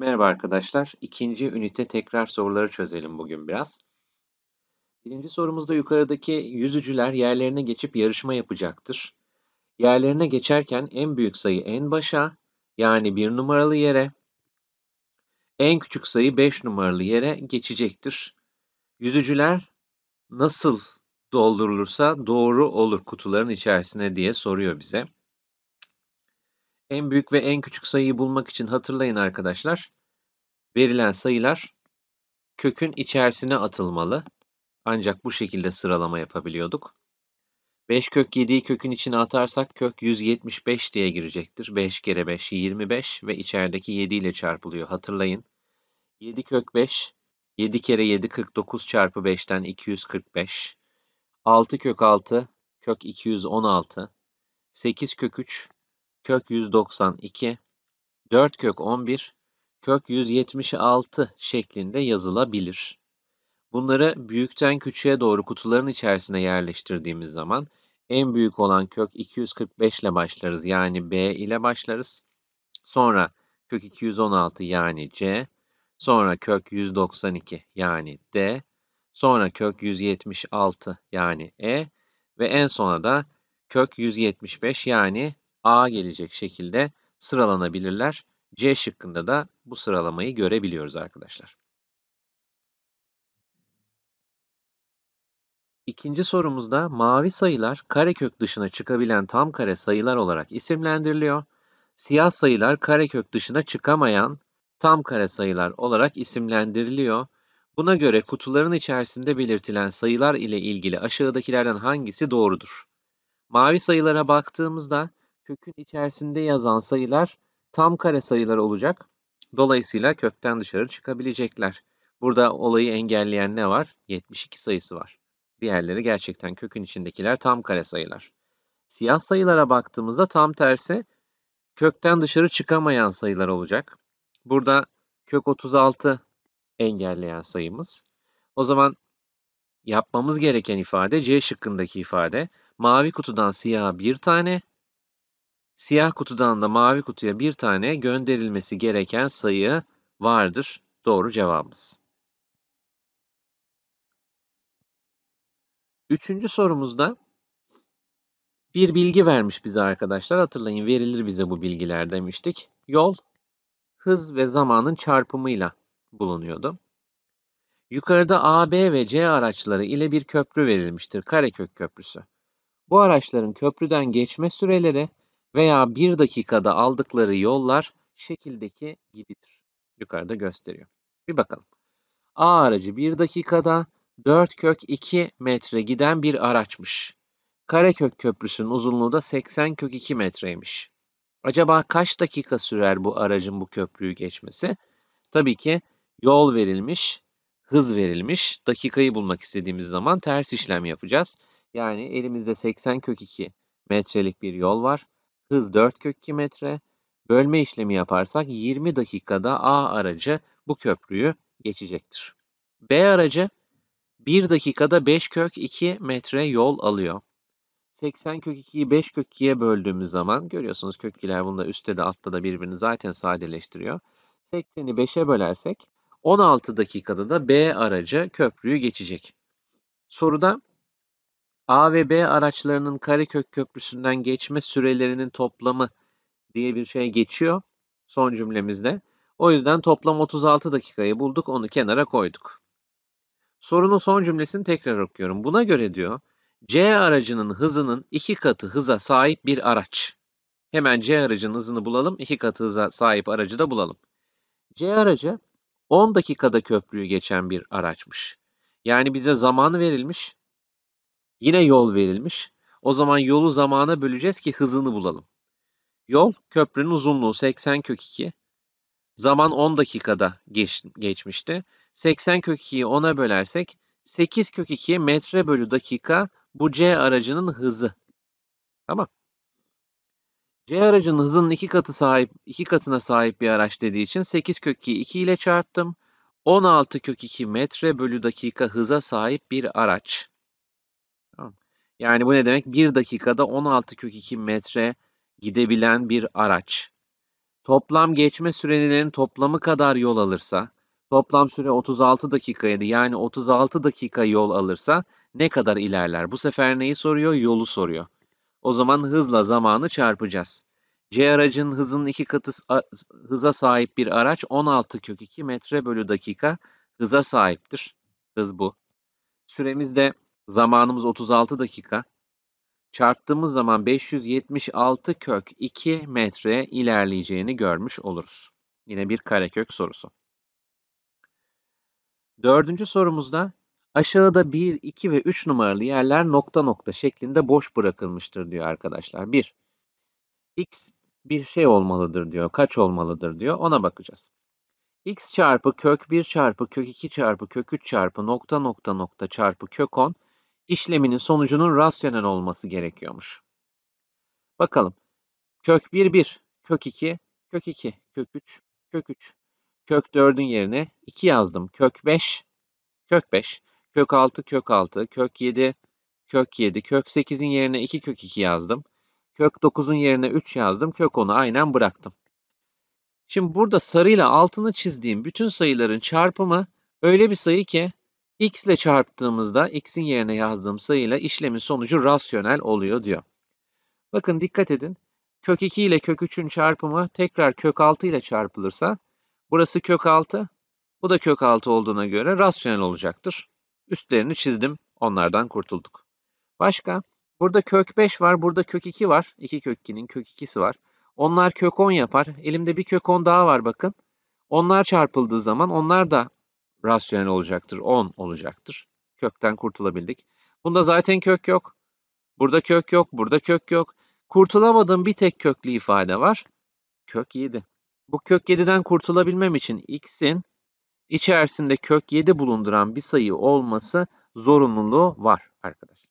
Merhaba arkadaşlar. İkinci ünite tekrar soruları çözelim bugün biraz. Birinci sorumuzda yukarıdaki yüzücüler yerlerine geçip yarışma yapacaktır. Yerlerine geçerken en büyük sayı en başa yani bir numaralı yere, en küçük sayı 5 numaralı yere geçecektir. Yüzücüler nasıl doldurulursa doğru olur kutuların içerisine diye soruyor bize. En büyük ve en küçük sayıyı bulmak için hatırlayın arkadaşlar. Verilen sayılar kökün içerisine atılmalı. Ancak bu şekilde sıralama yapabiliyorduk. 5 kök 7'yi kökün içine atarsak kök 175 diye girecektir. 5 kere 5 25 ve içerideki 7 ile çarpılıyor. Hatırlayın. 7 kök 5 7 kere 7 49 çarpı 5'ten 245. 6 kök 6 kök 216. 8 kök 3 kök 192, 4 kök 11, kök 176 şeklinde yazılabilir. Bunları büyükten küçüğe doğru kutuların içerisine yerleştirdiğimiz zaman en büyük olan kök 245 ile başlarız yani B ile başlarız. Sonra kök 216 yani C, sonra kök 192 yani D, sonra kök 176 yani E ve en sona da kök 175 yani A gelecek şekilde sıralanabilirler. C şıkkında da bu sıralamayı görebiliyoruz arkadaşlar. İkinci sorumuzda mavi sayılar karekök dışına çıkabilen tam kare sayılar olarak isimlendiriliyor. Siyah sayılar karekök dışına çıkamayan tam kare sayılar olarak isimlendiriliyor. Buna göre kutuların içerisinde belirtilen sayılar ile ilgili aşağıdakilerden hangisi doğrudur? Mavi sayılara baktığımızda kökün içerisinde yazan sayılar tam kare sayılar olacak. Dolayısıyla kökten dışarı çıkabilecekler. Burada olayı engelleyen ne var? 72 sayısı var. Diğerleri gerçekten kökün içindekiler tam kare sayılar. Siyah sayılara baktığımızda tam tersi kökten dışarı çıkamayan sayılar olacak. Burada kök 36 engelleyen sayımız. O zaman yapmamız gereken ifade C şıkkındaki ifade. Mavi kutudan siyaha bir tane, Siyah kutudan da mavi kutuya bir tane gönderilmesi gereken sayı vardır. Doğru cevabımız. Üçüncü sorumuzda bir bilgi vermiş bize arkadaşlar. Hatırlayın verilir bize bu bilgiler demiştik. Yol hız ve zamanın çarpımıyla bulunuyordu. Yukarıda A, B ve C araçları ile bir köprü verilmiştir. Karekök Köprüsü. Bu araçların köprüden geçme süreleri veya bir dakikada aldıkları yollar şekildeki gibidir. Yukarıda gösteriyor. Bir bakalım. A aracı bir dakikada 4 kök 2 metre giden bir araçmış. Karekök köprüsünün uzunluğu da 80 kök 2 metreymiş. Acaba kaç dakika sürer bu aracın bu köprüyü geçmesi? Tabii ki yol verilmiş, hız verilmiş. Dakikayı bulmak istediğimiz zaman ters işlem yapacağız. Yani elimizde 80 kök 2 metrelik bir yol var hız 4 kök 2 metre. Bölme işlemi yaparsak 20 dakikada A aracı bu köprüyü geçecektir. B aracı 1 dakikada 5 kök 2 metre yol alıyor. 80 kök 2'yi 5 kök 2'ye böldüğümüz zaman görüyorsunuz kök bunda üstte de altta da birbirini zaten sadeleştiriyor. 80'i 5'e bölersek 16 dakikada da B aracı köprüyü geçecek. Soruda A ve B araçlarının Karekök Köprüsü'nden geçme sürelerinin toplamı diye bir şey geçiyor son cümlemizde. O yüzden toplam 36 dakikayı bulduk onu kenara koyduk. Sorunun son cümlesini tekrar okuyorum. Buna göre diyor C aracının hızının iki katı hıza sahip bir araç. Hemen C aracının hızını bulalım. iki katı hıza sahip aracı da bulalım. C aracı 10 dakikada köprüyü geçen bir araçmış. Yani bize zamanı verilmiş. Yine yol verilmiş. O zaman yolu zamana böleceğiz ki hızını bulalım. Yol köprünün uzunluğu 80 kök 2. Zaman 10 dakikada geç, geçmişti. 80 kök 2'yi 10'a bölersek 8 kök 2 metre bölü dakika bu C aracının hızı. Tamam. C aracının hızının iki katı sahip iki katına sahip bir araç dediği için 8 kök 2'yi 2 ile çarptım. 16 kök 2 metre bölü dakika hıza sahip bir araç. Yani bu ne demek? 1 dakikada 16 kök 2 metre gidebilen bir araç. Toplam geçme sürelerinin toplamı kadar yol alırsa, toplam süre 36 dakikaydı. Yani 36 dakika yol alırsa ne kadar ilerler? Bu sefer neyi soruyor? Yolu soruyor. O zaman hızla zamanı çarpacağız. C aracın hızının iki katı hıza sahip bir araç 16 kök 2 metre bölü dakika hıza sahiptir. Hız bu. Süremiz de Zamanımız 36 dakika. Çarptığımız zaman 576 kök 2 metre ilerleyeceğini görmüş oluruz. Yine bir karekök sorusu. Dördüncü sorumuzda aşağıda 1, 2 ve 3 numaralı yerler nokta nokta şeklinde boş bırakılmıştır diyor arkadaşlar. 1. X bir şey olmalıdır diyor. Kaç olmalıdır diyor. Ona bakacağız x çarpı kök 1 çarpı kök 2 çarpı kök 3 çarpı nokta nokta nokta çarpı kök 10 işleminin sonucunun rasyonel olması gerekiyormuş. Bakalım. Kök 1, 1. Kök 2, kök 2. Kök 3, kök 3. Kök 4'ün yerine 2 yazdım. Kök 5, kök 5. Kök 6, kök 6. Kök 7, kök 7. Kök 8'in yerine 2 kök 2 yazdım. Kök 9'un yerine 3 yazdım. Kök 10'u aynen bıraktım. Şimdi burada sarıyla altını çizdiğim bütün sayıların çarpımı öyle bir sayı ki x ile çarptığımızda x'in yerine yazdığım sayıyla işlemin sonucu rasyonel oluyor diyor. Bakın dikkat edin. Kök 2 ile kök 3'ün çarpımı tekrar kök 6 ile çarpılırsa burası kök 6 bu da kök 6 olduğuna göre rasyonel olacaktır. Üstlerini çizdim. Onlardan kurtulduk. Başka? Burada kök 5 var. Burada kök 2 var. 2 kök 2'nin kök 2'si var. Onlar kök 10 yapar. Elimde bir kök 10 daha var bakın. Onlar çarpıldığı zaman onlar da rasyonel olacaktır. 10 olacaktır. Kökten kurtulabildik. Bunda zaten kök yok. Burada kök yok. Burada kök yok. Kurtulamadığım bir tek köklü ifade var. Kök 7. Bu kök 7'den kurtulabilmem için x'in içerisinde kök 7 bulunduran bir sayı olması zorunluluğu var arkadaşlar.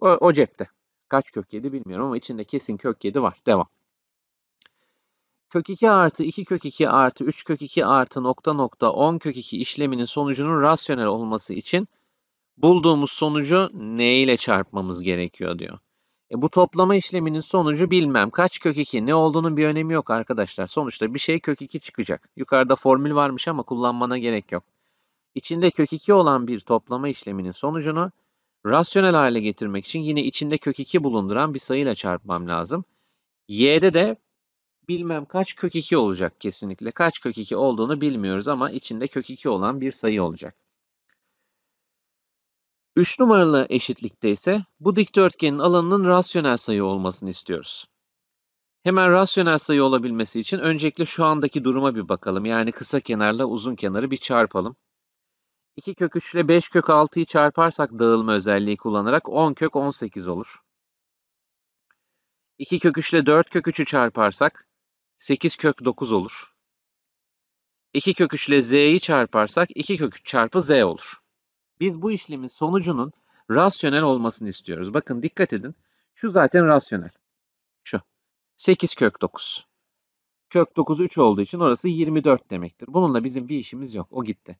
O, o cepte. Kaç kök 7 bilmiyorum ama içinde kesin kök 7 var. Devam kök 2 artı 2 kök 2 artı 3 kök 2 artı nokta nokta 10 kök 2 işleminin sonucunun rasyonel olması için bulduğumuz sonucu ne ile çarpmamız gerekiyor diyor. E bu toplama işleminin sonucu bilmem kaç kök 2 ne olduğunun bir önemi yok arkadaşlar. Sonuçta bir şey kök 2 çıkacak. Yukarıda formül varmış ama kullanmana gerek yok. İçinde kök 2 olan bir toplama işleminin sonucunu rasyonel hale getirmek için yine içinde kök 2 bulunduran bir sayıyla çarpmam lazım. Y'de de bilmem kaç kök 2 olacak kesinlikle. Kaç kök 2 olduğunu bilmiyoruz ama içinde kök 2 olan bir sayı olacak. 3 numaralı eşitlikte ise bu dikdörtgenin alanının rasyonel sayı olmasını istiyoruz. Hemen rasyonel sayı olabilmesi için öncelikle şu andaki duruma bir bakalım. Yani kısa kenarla uzun kenarı bir çarpalım. 2 kök 3 ile 5 kök 6'yı çarparsak dağılma özelliği kullanarak 10 kök 18 olur. 2 kök 3 ile 4 kök 3'ü çarparsak 8 kök 9 olur. 2 kök 3 ile z'yi çarparsak 2 kök 3 çarpı z olur. Biz bu işlemin sonucunun rasyonel olmasını istiyoruz. Bakın dikkat edin. Şu zaten rasyonel. Şu. 8 kök 9. Kök 9 3 olduğu için orası 24 demektir. Bununla bizim bir işimiz yok. O gitti.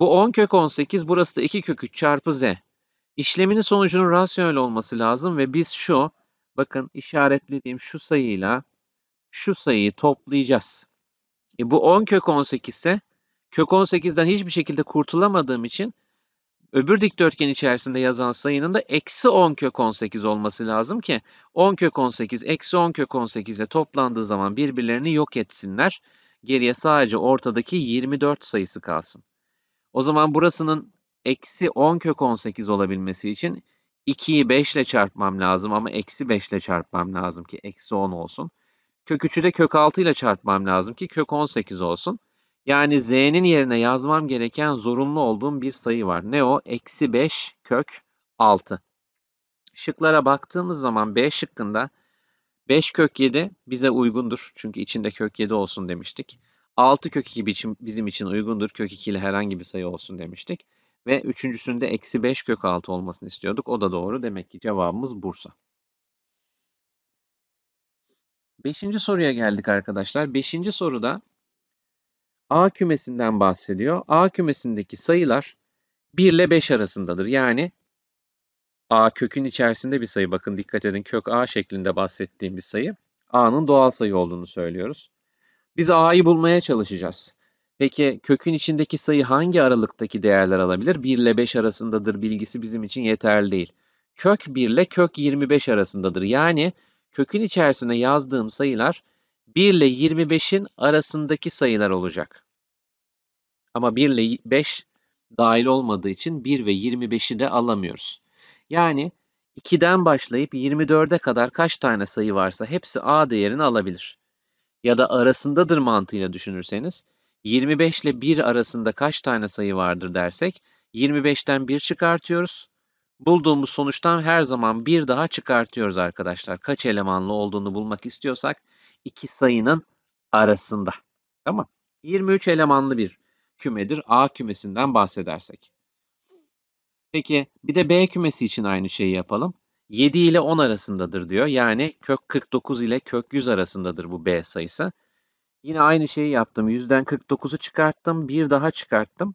Bu 10 kök 18 burası da 2 kök 3 çarpı z. İşleminin sonucunun rasyonel olması lazım ve biz şu bakın işaretlediğim şu sayıyla şu sayıyı toplayacağız. E bu 10 kök 18 ise kök 18'den hiçbir şekilde kurtulamadığım için öbür dikdörtgen içerisinde yazan sayının da eksi 10 kök 18 olması lazım ki 10 kök 18 eksi 10 kök 18 ile toplandığı zaman birbirlerini yok etsinler. Geriye sadece ortadaki 24 sayısı kalsın. O zaman burasının eksi 10 kök 18 olabilmesi için 2'yi 5 ile çarpmam lazım ama eksi 5 ile çarpmam lazım ki eksi 10 olsun. Kök 3'ü de kök 6 ile çarpmam lazım ki kök 18 olsun. Yani z'nin yerine yazmam gereken zorunlu olduğum bir sayı var. Ne o? Eksi 5 kök 6. Şıklara baktığımız zaman B şıkkında 5 kök 7 bize uygundur. Çünkü içinde kök 7 olsun demiştik. 6 kök 2 için, bizim için uygundur. Kök 2 ile herhangi bir sayı olsun demiştik. Ve üçüncüsünde eksi 5 kök 6 olmasını istiyorduk. O da doğru. Demek ki cevabımız Bursa. Beşinci soruya geldik arkadaşlar. Beşinci soruda A kümesinden bahsediyor. A kümesindeki sayılar 1 ile 5 arasındadır. Yani A kökün içerisinde bir sayı. Bakın dikkat edin kök A şeklinde bahsettiğim bir sayı. A'nın doğal sayı olduğunu söylüyoruz. Biz A'yı bulmaya çalışacağız. Peki kökün içindeki sayı hangi aralıktaki değerler alabilir? 1 ile 5 arasındadır bilgisi bizim için yeterli değil. Kök 1 ile kök 25 arasındadır. Yani kökün içerisine yazdığım sayılar 1 ile 25'in arasındaki sayılar olacak. Ama 1 ile 5 dahil olmadığı için 1 ve 25'i de alamıyoruz. Yani 2'den başlayıp 24'e kadar kaç tane sayı varsa hepsi A değerini alabilir. Ya da arasındadır mantığıyla düşünürseniz 25 ile 1 arasında kaç tane sayı vardır dersek 25'ten 1 çıkartıyoruz bulduğumuz sonuçtan her zaman bir daha çıkartıyoruz arkadaşlar. Kaç elemanlı olduğunu bulmak istiyorsak iki sayının arasında. Tamam. 23 elemanlı bir kümedir. A kümesinden bahsedersek. Peki bir de B kümesi için aynı şeyi yapalım. 7 ile 10 arasındadır diyor. Yani kök 49 ile kök 100 arasındadır bu B sayısı. Yine aynı şeyi yaptım. 100'den 49'u çıkarttım. Bir daha çıkarttım.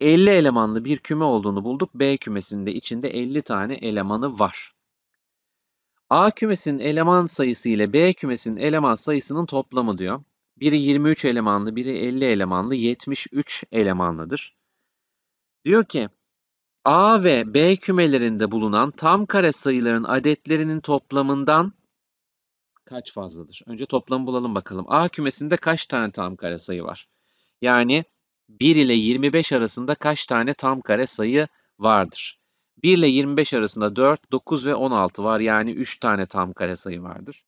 50 elemanlı bir küme olduğunu bulduk. B kümesinde içinde 50 tane elemanı var. A kümesinin eleman sayısı ile B kümesinin eleman sayısının toplamı diyor. Biri 23 elemanlı, biri 50 elemanlı, 73 elemanlıdır. Diyor ki A ve B kümelerinde bulunan tam kare sayıların adetlerinin toplamından kaç fazladır? Önce toplamı bulalım bakalım. A kümesinde kaç tane tam kare sayı var? Yani 1 ile 25 arasında kaç tane tam kare sayı vardır? 1 ile 25 arasında 4, 9 ve 16 var. Yani 3 tane tam kare sayı vardır.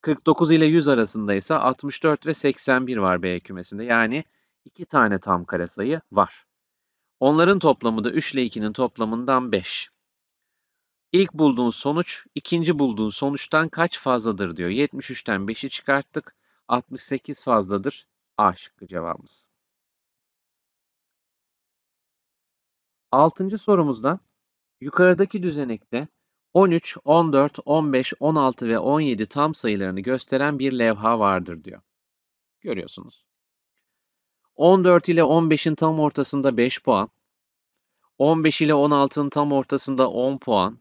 49 ile 100 arasında ise 64 ve 81 var B kümesinde. Yani 2 tane tam kare sayı var. Onların toplamı da 3 ile 2'nin toplamından 5. İlk bulduğun sonuç ikinci bulduğun sonuçtan kaç fazladır diyor. 73'ten 5'i çıkarttık. 68 fazladır. A şıkkı cevabımız. Altıncı sorumuzda yukarıdaki düzenekte 13, 14, 15, 16 ve 17 tam sayılarını gösteren bir levha vardır diyor. Görüyorsunuz. 14 ile 15'in tam ortasında 5 puan. 15 ile 16'nın tam ortasında 10 puan.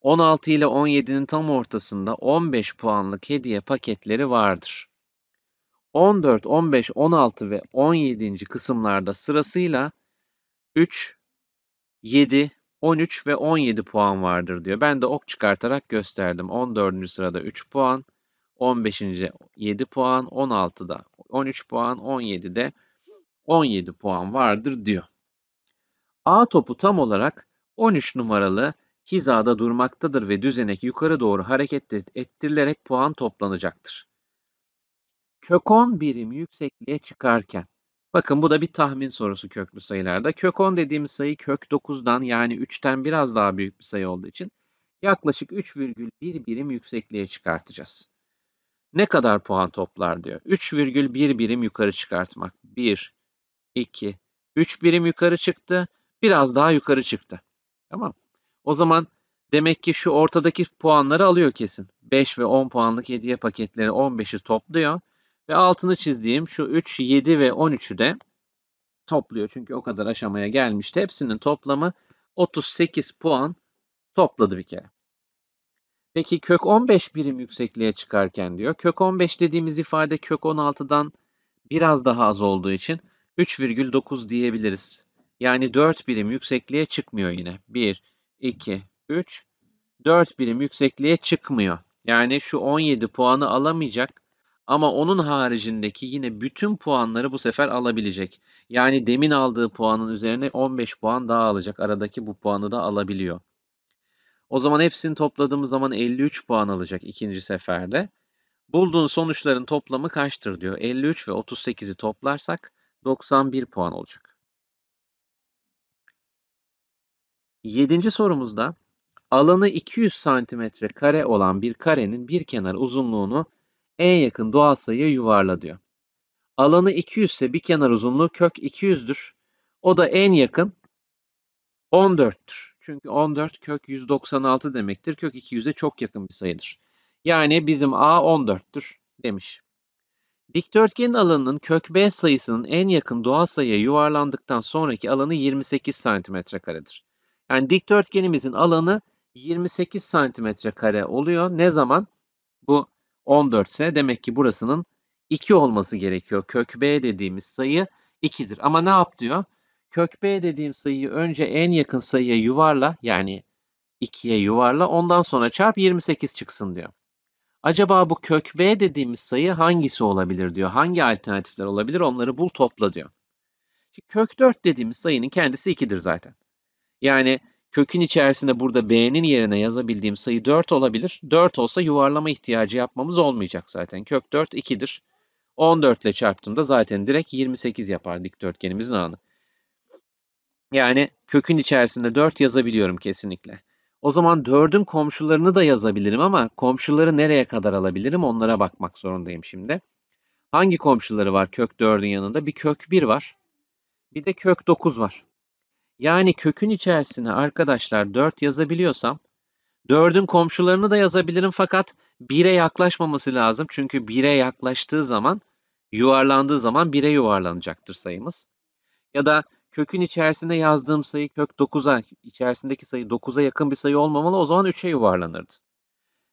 16 ile 17'nin tam ortasında 15 puanlık hediye paketleri vardır. 14, 15, 16 ve 17. kısımlarda sırasıyla 3, 7, 13 ve 17 puan vardır diyor. Ben de ok çıkartarak gösterdim. 14. sırada 3 puan, 15. 7 puan, 16'da 13 puan, 17'de 17 puan vardır diyor. A topu tam olarak 13 numaralı hizada durmaktadır ve düzenek yukarı doğru hareket ettirilerek puan toplanacaktır. Kök 10 birim yüksekliğe çıkarken Bakın bu da bir tahmin sorusu köklü sayılarda. Kök 10 dediğimiz sayı kök 9'dan yani 3'ten biraz daha büyük bir sayı olduğu için yaklaşık 3,1 birim yüksekliğe çıkartacağız. Ne kadar puan toplar diyor. 3,1 birim yukarı çıkartmak. 1, 2, 3 birim yukarı çıktı. Biraz daha yukarı çıktı. Tamam. O zaman demek ki şu ortadaki puanları alıyor kesin. 5 ve 10 puanlık hediye paketleri 15'i topluyor. Ve altını çizdiğim şu 3, 7 ve 13'ü de topluyor. Çünkü o kadar aşamaya gelmişti. Hepsinin toplamı 38 puan topladı bir kere. Peki kök 15 birim yüksekliğe çıkarken diyor. Kök 15 dediğimiz ifade kök 16'dan biraz daha az olduğu için 3,9 diyebiliriz. Yani 4 birim yüksekliğe çıkmıyor yine. 1, 2, 3, 4 birim yüksekliğe çıkmıyor. Yani şu 17 puanı alamayacak ama onun haricindeki yine bütün puanları bu sefer alabilecek. Yani demin aldığı puanın üzerine 15 puan daha alacak. Aradaki bu puanı da alabiliyor. O zaman hepsini topladığımız zaman 53 puan alacak ikinci seferde. Bulduğun sonuçların toplamı kaçtır diyor. 53 ve 38'i toplarsak 91 puan olacak. Yedinci sorumuzda alanı 200 santimetre kare olan bir karenin bir kenar uzunluğunu en yakın doğal sayıya yuvarla diyor. Alanı 200 ise bir kenar uzunluğu kök 200'dür. O da en yakın 14'tür. Çünkü 14 kök 196 demektir. Kök 200'e çok yakın bir sayıdır. Yani bizim A 14'tür demiş. Dikdörtgenin alanının kök B sayısının en yakın doğal sayıya yuvarlandıktan sonraki alanı 28 santimetre karedir. Yani dikdörtgenimizin alanı 28 santimetre kare oluyor. Ne zaman? Bu 14 ise demek ki burasının 2 olması gerekiyor. Kök B dediğimiz sayı 2'dir. Ama ne yap diyor? Kök B dediğim sayıyı önce en yakın sayıya yuvarla yani 2'ye yuvarla ondan sonra çarp 28 çıksın diyor. Acaba bu kök B dediğimiz sayı hangisi olabilir diyor. Hangi alternatifler olabilir onları bul topla diyor. kök 4 dediğimiz sayının kendisi 2'dir zaten. Yani Kökün içerisinde burada b'nin yerine yazabildiğim sayı 4 olabilir. 4 olsa yuvarlama ihtiyacı yapmamız olmayacak zaten. Kök 4 2'dir. 14 ile çarptığımda zaten direkt 28 yapar dikdörtgenimizin alanı. Yani kökün içerisinde 4 yazabiliyorum kesinlikle. O zaman 4'ün komşularını da yazabilirim ama komşuları nereye kadar alabilirim onlara bakmak zorundayım şimdi. Hangi komşuları var kök 4'ün yanında? Bir kök 1 var. Bir de kök 9 var. Yani kökün içerisine arkadaşlar 4 yazabiliyorsam 4'ün komşularını da yazabilirim fakat 1'e yaklaşmaması lazım. Çünkü 1'e yaklaştığı zaman yuvarlandığı zaman 1'e yuvarlanacaktır sayımız. Ya da kökün içerisinde yazdığım sayı kök 9'a içerisindeki sayı 9'a yakın bir sayı olmamalı o zaman 3'e yuvarlanırdı.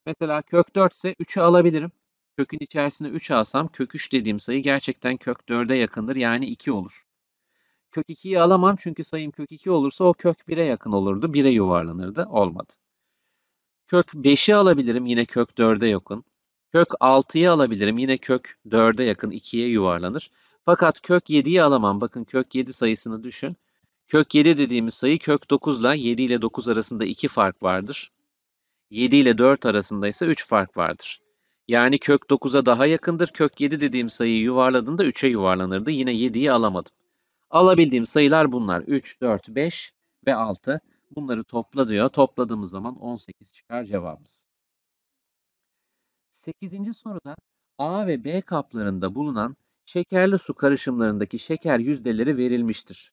Mesela kök 4 ise 3'ü alabilirim. Kökün içerisine 3 alsam kök 3 dediğim sayı gerçekten kök 4'e yakındır yani 2 olur kök 2'yi alamam çünkü sayım kök 2 olursa o kök 1'e yakın olurdu. 1'e yuvarlanırdı. Olmadı. Kök 5'i alabilirim. Yine kök 4'e yakın. Kök 6'yı alabilirim. Yine kök 4'e yakın 2'ye yuvarlanır. Fakat kök 7'yi alamam. Bakın kök 7 sayısını düşün. Kök 7 dediğimiz sayı kök 9 ile 7 ile 9 arasında 2 fark vardır. 7 ile 4 arasında ise 3 fark vardır. Yani kök 9'a daha yakındır. Kök 7 dediğim sayıyı yuvarladığında 3'e yuvarlanırdı. Yine 7'yi alamadım. Alabildiğim sayılar bunlar. 3, 4, 5 ve 6. Bunları topla diyor. Topladığımız zaman 18 çıkar cevabımız. 8. soruda A ve B kaplarında bulunan şekerli su karışımlarındaki şeker yüzdeleri verilmiştir.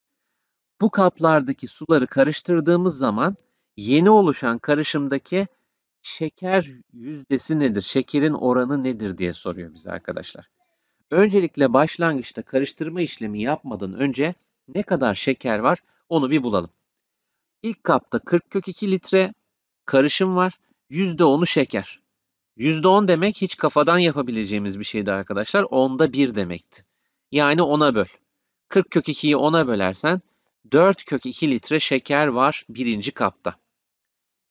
Bu kaplardaki suları karıştırdığımız zaman yeni oluşan karışımdaki şeker yüzdesi nedir? Şekerin oranı nedir diye soruyor bize arkadaşlar. Öncelikle başlangıçta karıştırma işlemi yapmadan önce ne kadar şeker var onu bir bulalım. İlk kapta 40 kök 2 litre karışım var. %10'u şeker. %10 demek hiç kafadan yapabileceğimiz bir şeydi arkadaşlar. Onda 1 demekti. Yani 10'a böl. 40 kök 2'yi 10'a bölersen 4 kök 2 litre şeker var birinci kapta.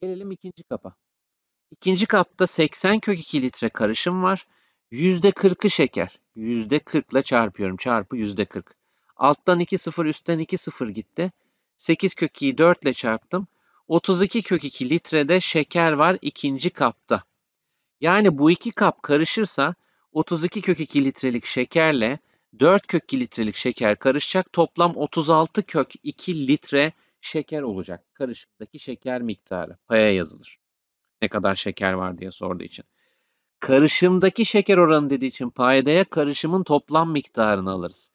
Gelelim ikinci kapa. İkinci kapta 80 kök 2 litre karışım var. %40'ı şeker. %40 ile çarpıyorum. Çarpı %40. Alttan 2 sıfır, üstten 2 sıfır gitti. 8 kök 2'yi 4 ile çarptım. 32 kök 2 litrede şeker var ikinci kapta. Yani bu iki kap karışırsa 32 kök 2 litrelik şekerle 4 kök 2 litrelik şeker karışacak. Toplam 36 kök 2 litre şeker olacak. Karışımdaki şeker miktarı paya yazılır. Ne kadar şeker var diye sorduğu için. Karışımdaki şeker oranı dediği için paydaya karışımın toplam miktarını alırız.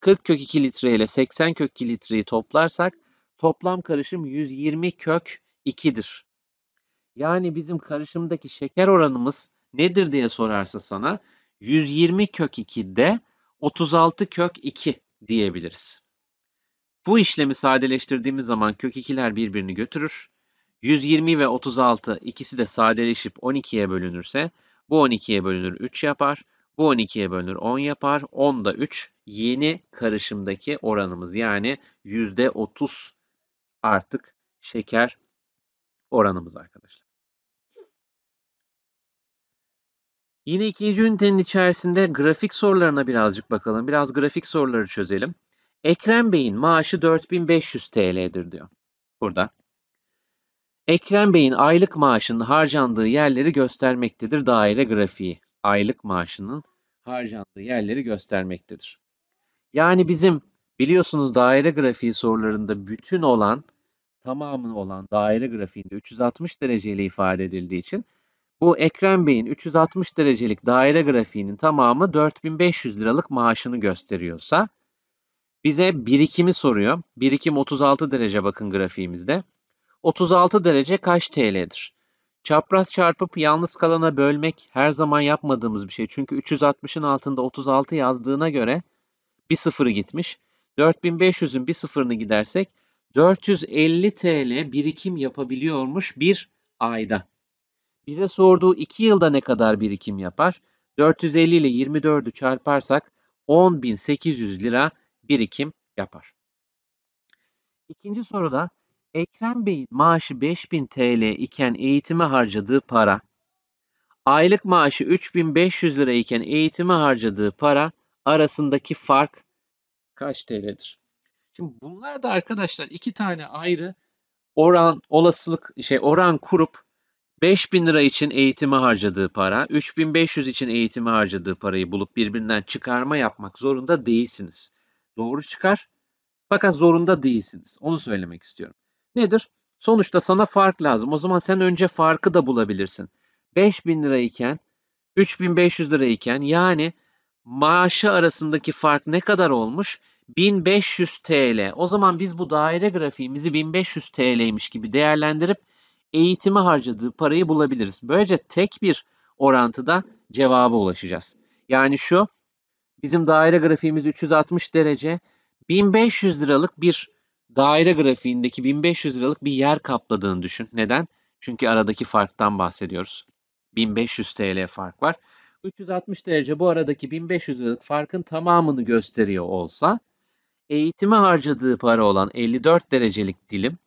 40 kök 2 litre ile 80 kök 2 litreyi toplarsak toplam karışım 120 kök 2'dir. Yani bizim karışımdaki şeker oranımız nedir diye sorarsa sana 120 kök 2'de 36 kök 2 diyebiliriz. Bu işlemi sadeleştirdiğimiz zaman kök 2'ler birbirini götürür. 120 ve 36 ikisi de sadeleşip 12'ye bölünürse bu 12'ye bölünür 3 yapar. Bu 12'ye bölünür 10 yapar. 10 da 3 yeni karışımdaki oranımız. Yani %30 artık şeker oranımız arkadaşlar. Yine ikinci ünitenin içerisinde grafik sorularına birazcık bakalım. Biraz grafik soruları çözelim. Ekrem Bey'in maaşı 4500 TL'dir diyor. Burada. Ekrem Bey'in aylık maaşının harcandığı yerleri göstermektedir daire grafiği. Aylık maaşının harcandığı yerleri göstermektedir. Yani bizim biliyorsunuz daire grafiği sorularında bütün olan tamamı olan daire grafiğinde 360 dereceyle ifade edildiği için bu Ekrem Bey'in 360 derecelik daire grafiğinin tamamı 4500 liralık maaşını gösteriyorsa bize birikimi soruyor. Birikim 36 derece bakın grafiğimizde. 36 derece kaç TL'dir? Çapraz çarpıp yalnız kalana bölmek her zaman yapmadığımız bir şey. Çünkü 360'ın altında 36 yazdığına göre bir sıfırı gitmiş. 4500'ün bir sıfırını gidersek 450 TL birikim yapabiliyormuş bir ayda. Bize sorduğu 2 yılda ne kadar birikim yapar? 450 ile 24'ü çarparsak 10.800 lira birikim yapar. İkinci soruda Ekrem Bey'in maaşı 5000 TL iken eğitime harcadığı para, aylık maaşı 3500 lira iken eğitime harcadığı para arasındaki fark kaç TL'dir? Şimdi bunlar da arkadaşlar iki tane ayrı oran olasılık şey oran kurup 5000 lira için eğitime harcadığı para, 3500 için eğitime harcadığı parayı bulup birbirinden çıkarma yapmak zorunda değilsiniz. Doğru çıkar fakat zorunda değilsiniz. Onu söylemek istiyorum. Nedir? Sonuçta sana fark lazım. O zaman sen önce farkı da bulabilirsin. 5000 lirayken, iken 3500 lira iken yani maaşı arasındaki fark ne kadar olmuş? 1500 TL. O zaman biz bu daire grafiğimizi 1500 TL'ymiş gibi değerlendirip eğitime harcadığı parayı bulabiliriz. Böylece tek bir orantıda cevaba ulaşacağız. Yani şu bizim daire grafiğimiz 360 derece 1500 liralık bir daire grafiğindeki 1500 liralık bir yer kapladığını düşün. Neden? Çünkü aradaki farktan bahsediyoruz. 1500 TL fark var. 360 derece bu aradaki 1500 liralık farkın tamamını gösteriyor olsa eğitime harcadığı para olan 54 derecelik dilim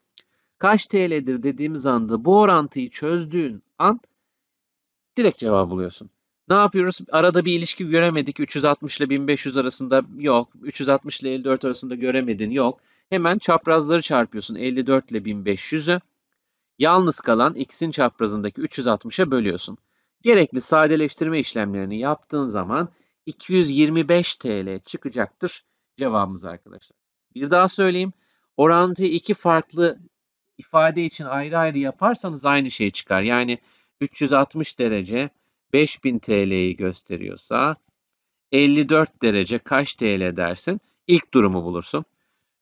kaç TL'dir dediğimiz anda bu orantıyı çözdüğün an direkt cevap buluyorsun. Ne yapıyoruz? Arada bir ilişki göremedik. 360 ile 1500 arasında yok. 360 ile 54 arasında göremedin yok. Hemen çaprazları çarpıyorsun 54 ile 1500'ü. Yalnız kalan x'in çaprazındaki 360'a bölüyorsun. Gerekli sadeleştirme işlemlerini yaptığın zaman 225 TL çıkacaktır cevabımız arkadaşlar. Bir daha söyleyeyim. Orantıyı iki farklı ifade için ayrı ayrı yaparsanız aynı şey çıkar. Yani 360 derece 5000 TL'yi gösteriyorsa 54 derece kaç TL dersin? İlk durumu bulursun.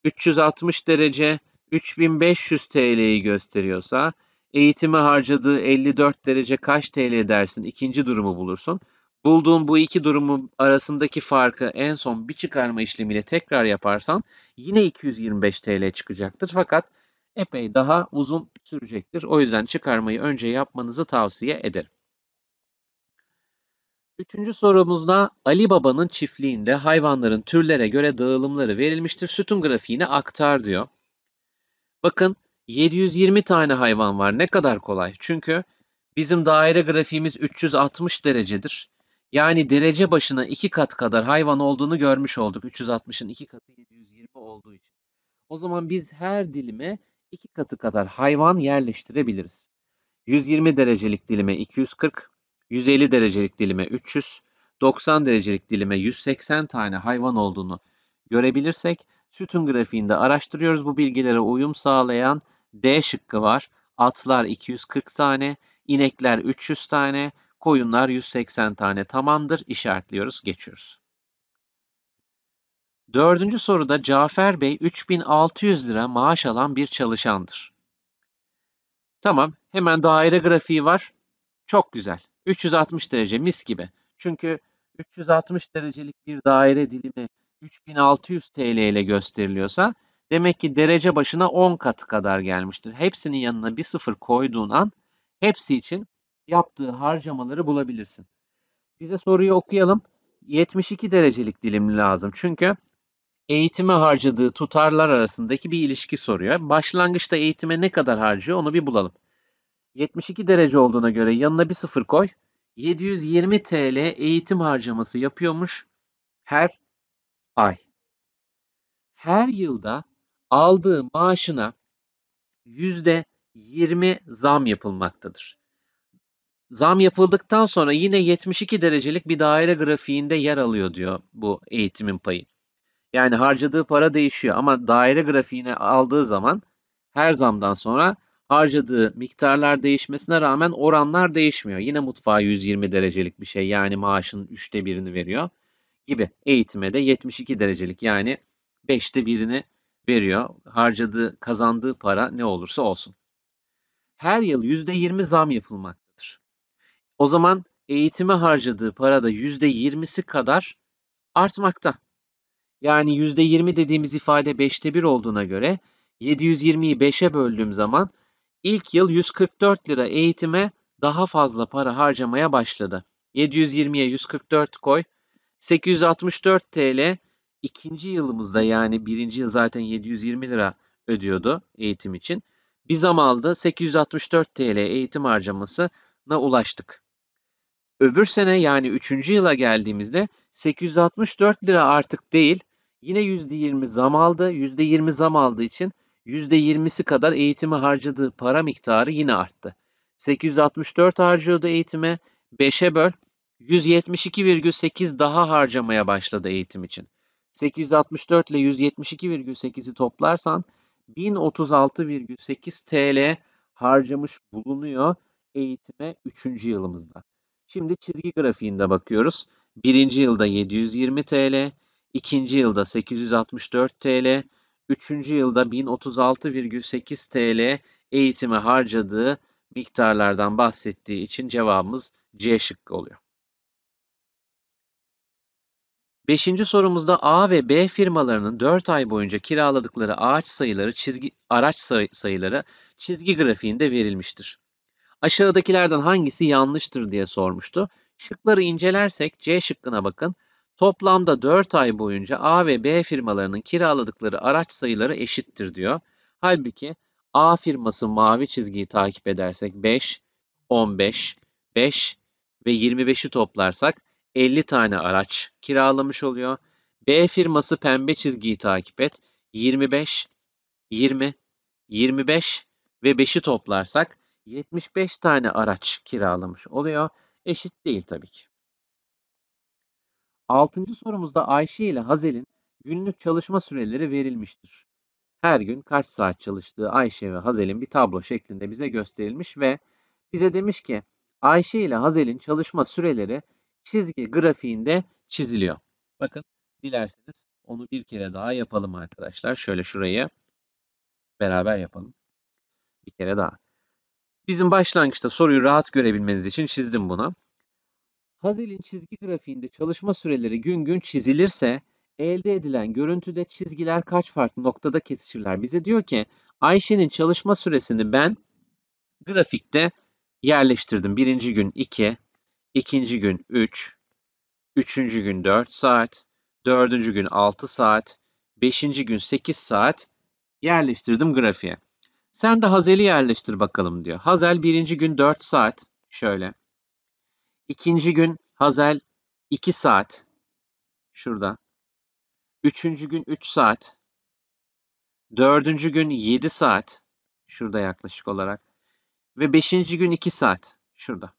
360 derece 3500 TL'yi gösteriyorsa eğitime harcadığı 54 derece kaç TL dersin ikinci durumu bulursun. Bulduğun bu iki durumu arasındaki farkı en son bir çıkarma işlemiyle tekrar yaparsan yine 225 TL çıkacaktır. Fakat epey daha uzun sürecektir. O yüzden çıkarmayı önce yapmanızı tavsiye ederim. Üçüncü sorumuzda Ali Baba'nın çiftliğinde hayvanların türlere göre dağılımları verilmiştir. Sütun grafiğini aktar diyor. Bakın 720 tane hayvan var. Ne kadar kolay. Çünkü bizim daire grafiğimiz 360 derecedir. Yani derece başına iki kat kadar hayvan olduğunu görmüş olduk. 360'ın iki katı 720 olduğu için. O zaman biz her dilime iki katı kadar hayvan yerleştirebiliriz. 120 derecelik dilime 240, 150 derecelik dilime 300, 90 derecelik dilime 180 tane hayvan olduğunu görebilirsek sütun grafiğinde araştırıyoruz. Bu bilgilere uyum sağlayan D şıkkı var. Atlar 240 tane, inekler 300 tane, koyunlar 180 tane tamamdır işaretliyoruz, geçiyoruz. Dördüncü soruda Cafer Bey 3600 lira maaş alan bir çalışandır. Tamam, hemen daire grafiği var. Çok güzel. 360 derece mis gibi. Çünkü 360 derecelik bir daire dilimi 3600 TL ile gösteriliyorsa demek ki derece başına 10 kat kadar gelmiştir. Hepsinin yanına bir sıfır koyduğun an hepsi için yaptığı harcamaları bulabilirsin. Bize soruyu okuyalım. 72 derecelik dilim lazım. Çünkü eğitime harcadığı tutarlar arasındaki bir ilişki soruyor. Başlangıçta eğitime ne kadar harcıyor onu bir bulalım. 72 derece olduğuna göre yanına bir sıfır koy. 720 TL eğitim harcaması yapıyormuş her ay. Her yılda aldığı maaşına %20 zam yapılmaktadır. Zam yapıldıktan sonra yine 72 derecelik bir daire grafiğinde yer alıyor diyor bu eğitimin payı. Yani harcadığı para değişiyor ama daire grafiğine aldığı zaman her zamdan sonra harcadığı miktarlar değişmesine rağmen oranlar değişmiyor. Yine mutfağa 120 derecelik bir şey yani maaşın üçte birini veriyor gibi. Eğitime de 72 derecelik yani beşte birini veriyor. Harcadığı, kazandığı para ne olursa olsun. Her yıl %20 zam yapılmaktadır. O zaman eğitime harcadığı para da %20'si kadar artmakta. Yani %20 dediğimiz ifade 5'te 1 olduğuna göre 720'yi 5'e böldüğüm zaman ilk yıl 144 lira eğitime daha fazla para harcamaya başladı. 720'ye 144 koy. 864 TL ikinci yılımızda yani birinci yıl zaten 720 lira ödüyordu eğitim için. Biz amalda 864 TL eğitim harcamasına ulaştık. Öbür sene yani üçüncü yıla geldiğimizde 864 lira artık değil yine %20 zam aldı. %20 zam aldığı için %20'si kadar eğitime harcadığı para miktarı yine arttı. 864 harcıyordu eğitime, 5'e böl 172,8 daha harcamaya başladı eğitim için. 864 ile 172,8'i toplarsan 1036,8 TL harcamış bulunuyor eğitime 3. yılımızda. Şimdi çizgi grafiğinde bakıyoruz. 1. yılda 720 TL, 2. yılda 864 TL, 3. yılda 1036,8 TL eğitime harcadığı miktarlardan bahsettiği için cevabımız C şıkkı oluyor. 5. sorumuzda A ve B firmalarının 4 ay boyunca kiraladıkları ağaç sayıları, çizgi, araç sayıları çizgi grafiğinde verilmiştir. Aşağıdakilerden hangisi yanlıştır diye sormuştu. Şıkları incelersek C şıkkına bakın. Toplamda 4 ay boyunca A ve B firmalarının kiraladıkları araç sayıları eşittir diyor. Halbuki A firması mavi çizgiyi takip edersek 5, 15, 5 ve 25'i toplarsak 50 tane araç kiralamış oluyor. B firması pembe çizgiyi takip et 25, 20, 25 ve 5'i toplarsak 75 tane araç kiralamış oluyor. Eşit değil tabii ki. Altıncı sorumuzda Ayşe ile Hazel'in günlük çalışma süreleri verilmiştir. Her gün kaç saat çalıştığı Ayşe ve Hazel'in bir tablo şeklinde bize gösterilmiş ve bize demiş ki Ayşe ile Hazel'in çalışma süreleri çizgi grafiğinde çiziliyor. Bakın dilerseniz onu bir kere daha yapalım arkadaşlar. Şöyle şurayı beraber yapalım. Bir kere daha. Bizim başlangıçta soruyu rahat görebilmeniz için çizdim bunu. Hazel'in çizgi grafiğinde çalışma süreleri gün gün çizilirse elde edilen görüntüde çizgiler kaç farklı noktada kesişirler? Bize diyor ki Ayşe'nin çalışma süresini ben grafikte yerleştirdim. Birinci gün 2, ikinci gün 3, üçüncü gün 4 saat, dördüncü gün 6 saat, beşinci gün 8 saat yerleştirdim grafiğe. Sen de Hazel'i yerleştir bakalım diyor. Hazel birinci gün 4 saat şöyle. İkinci gün Hazel 2 saat. Şurada. Üçüncü gün 3 saat. Dördüncü gün 7 saat. Şurada yaklaşık olarak. Ve beşinci gün 2 saat. Şurada.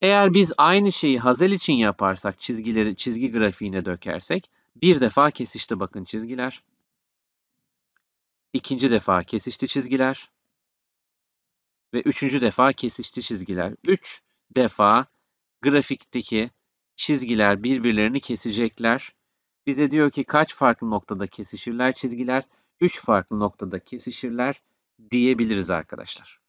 Eğer biz aynı şeyi Hazel için yaparsak, çizgileri çizgi grafiğine dökersek, bir defa kesişti bakın çizgiler. İkinci defa kesişti çizgiler. Ve üçüncü defa kesişti çizgiler. 3, defa grafikteki çizgiler birbirlerini kesecekler. Bize diyor ki kaç farklı noktada kesişirler çizgiler? 3 farklı noktada kesişirler diyebiliriz arkadaşlar.